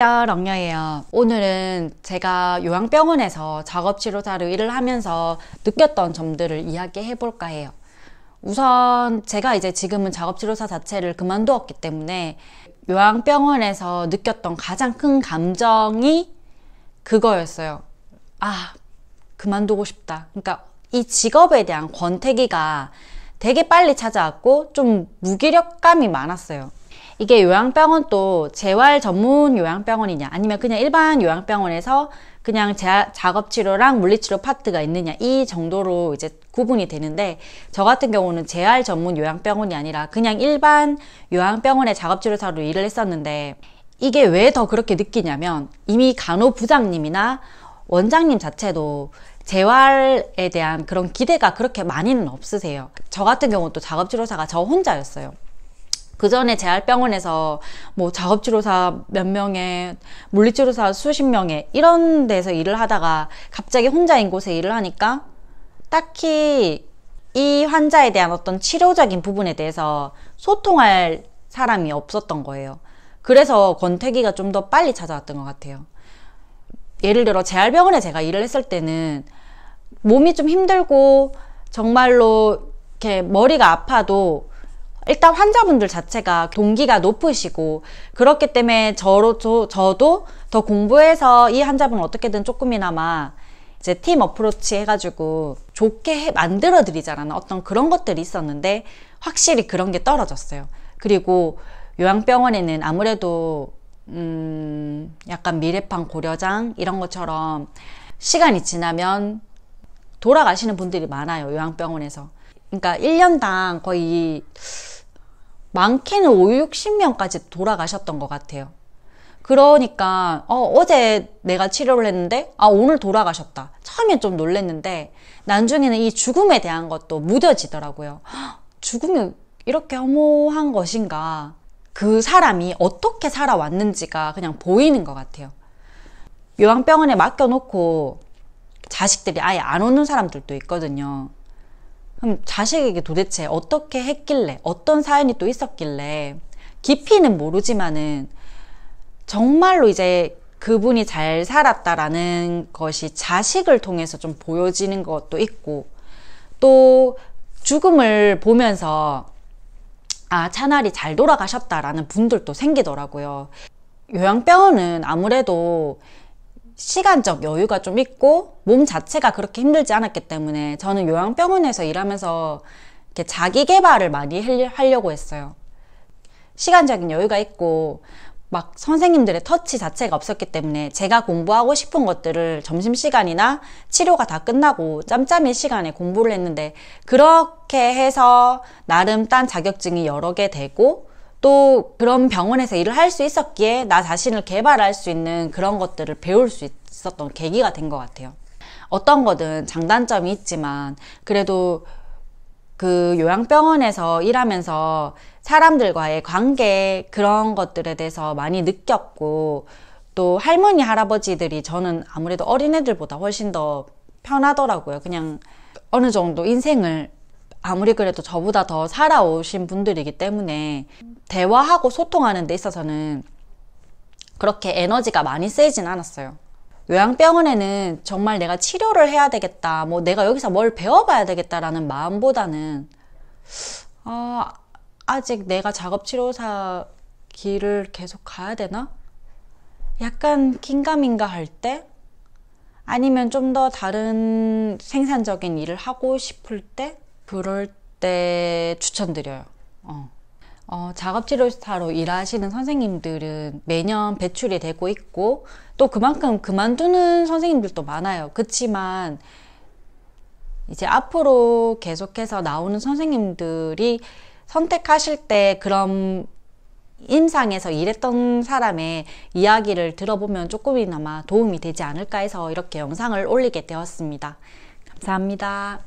안녕하세요 렁녀예요. 오늘은 제가 요양병원에서 작업치료사로 일을 하면서 느꼈던 점들을 이야기해 볼까 해요. 우선 제가 이제 지금은 작업치료사 자체를 그만두었기 때문에 요양병원에서 느꼈던 가장 큰 감정이 그거였어요. 아, 그만두고 싶다. 그러니까 이 직업에 대한 권태기가 되게 빨리 찾아왔고 좀 무기력감이 많았어요. 이게 요양병원 또 재활 전문 요양병원이냐 아니면 그냥 일반 요양병원에서 그냥 자, 작업치료랑 물리치료 파트가 있느냐 이 정도로 이제 구분이 되는데 저 같은 경우는 재활 전문 요양병원이 아니라 그냥 일반 요양병원의 작업치료사로 일을 했었는데 이게 왜 더 그렇게 느끼냐면 이미 간호부장님이나 원장님 자체도 재활에 대한 그런 기대가 그렇게 많이는 없으세요. 저 같은 경우는 또 작업치료사가 저 혼자였어요. 그 전에 재활병원에서 뭐 작업치료사 몇 명에 물리치료사 수십 명에 이런 데서 일을 하다가 갑자기 혼자인 곳에 일을 하니까 딱히 이 환자에 대한 어떤 치료적인 부분에 대해서 소통할 사람이 없었던 거예요. 그래서 권태기가 좀 더 빨리 찾아왔던 것 같아요. 예를 들어 재활병원에 제가 일을 했을 때는 몸이 좀 힘들고 정말로 이렇게 머리가 아파도 일단 환자분들 자체가 동기가 높으시고 그렇기 때문에 저로, 저, 저도 더 공부해서 이 환자분을 어떻게든 조금이나마 이제 팀 어프로치 해가지고 좋게 만들어 드리자라는 어떤 그런 것들이 있었는데 확실히 그런 게 떨어졌어요. 그리고 요양병원에는 아무래도 음 약간 미래판 고려장 이런 것처럼 시간이 지나면 돌아가시는 분들이 많아요 요양병원에서 그러니까 1년당 거의 많게는 5, 60명까지 돌아가셨던 것 같아요. 그러니까 어, 제 내가 치료를 했는데 아 오늘 돌아가셨다. 처음에좀 놀랬는데 나중에는 이 죽음에 대한 것도 무뎌지더라고요. 죽음이 이렇게 허무한 것인가? 그 사람이 어떻게 살아왔는지가 그냥 보이는 것 같아요. 요양병원에 맡겨놓고 자식들이 아예 안 오는 사람들도 있거든요. 그럼 자식에게 도대체 어떻게 했길래, 어떤 사연이 또 있었길래, 깊이는 모르지만은 정말로 이제 그분이 잘 살았다라는 것이 자식을 통해서 좀 보여지는 것도 있고, 또 죽음을 보면서 아, 차나리잘 돌아가셨다라는 분들도 생기더라고요. 요양병원은 아무래도 시간적 여유가 좀 있고 몸 자체가 그렇게 힘들지 않았기 때문에 저는 요양병원에서 일하면서 이렇게 자기 개발을 많이 하려고 했어요. 시간적인 여유가 있고 막 선생님들의 터치 자체가 없었기 때문에 제가 공부하고 싶은 것들을 점심시간이나 치료가 다 끝나고 짬짬이 시간에 공부를 했는데 그렇게 해서 나름 딴 자격증이 여러 개 되고 또 그런 병원에서 일을 할 수 있었기에 나 자신을 개발할 수 있는 그런 것들을 배울 수 있었던 계기가 된 것 같아요. 어떤 거든 장단점이 있지만 그래도 그 요양병원에서 일하면서 사람들과의 관계 그런 것들에 대해서 많이 느꼈고 또 할머니 할아버지들이 저는 아무래도 어린애들보다 훨씬 더 편하더라고요. 그냥 어느 정도 인생을 아무리 그래도 저보다 더 살아오신 분들이기 때문에 대화하고 소통하는 데 있어서는 그렇게 에너지가 많이 쓰이진 않았어요. 요양병원에는 정말 내가 치료를 해야 되겠다, 뭐 내가 여기서 뭘 배워봐야 되겠다라는 마음보다는 어, 아직 내가 작업치료사 길을 계속 가야 되나? 약간 긴가민가 할 때? 아니면 좀 더 다른 생산적인 일을 하고 싶을 때? 그럴 때 추천드려요. 어. 어, 작업치료사로 일하시는 선생님들은 매년 배출이 되고 있고 또 그만큼 그만두는 선생님들도 많아요. 그렇지만 이제 앞으로 계속해서 나오는 선생님들이 선택하실 때 그런 임상에서 일했던 사람의 이야기를 들어보면 조금이나마 도움이 되지 않을까 해서 이렇게 영상을 올리게 되었습니다. 감사합니다.